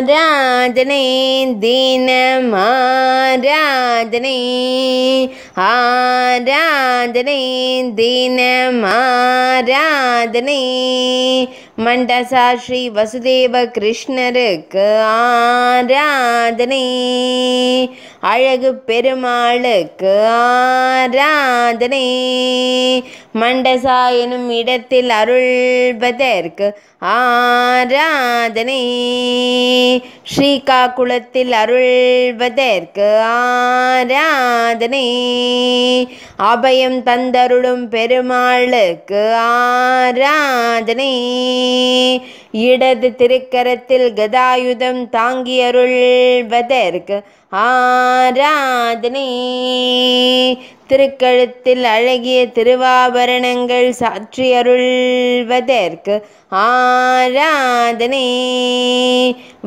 ஆராதனை தினம் ஆராதனை ஆராதனை தினம் ஆராதனை மண்டசா ஸ்ரீ வசுதேவ கிருஷ்ணருக்கு ஆராதனை அழகு பெருமாளுக்கு ஆராதனை மண்டசா எனும் இடத்தில் அருள்வதற்கு ஆராதனை ஸ்ரீகாகுளத்தில் அருள்வதற்கு ஆராதனை அபயம் தந்தருளும் பெருமாளுக்கு ஆராதனை இடது திருக்கரத்தில் கதாயுதம் தாங்கி அருள்வதற்கு ஆராதனை திருக்கழுத்தில் அழகிய திருவாபரணங்கள் சாற்றி அருள்வதற்கு ஆராதனை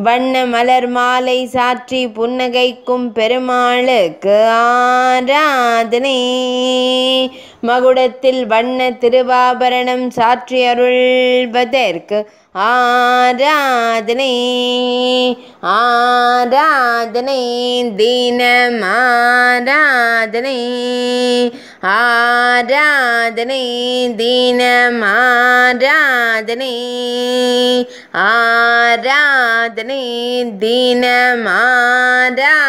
வண்ண மலர் மாலை சாற்றி புன்னகைக்கும் பெருமாளுக்கு ஆராதனை மகுடத்தில் வண்ண திருவாபரணம் சாற்றி அருள்வதற்கு ஆராதனை ஆராதனை தினம் ஆராதனை ஆராதனை தினம் ஆராதனை ஆராதனை தினம் ஆராதனை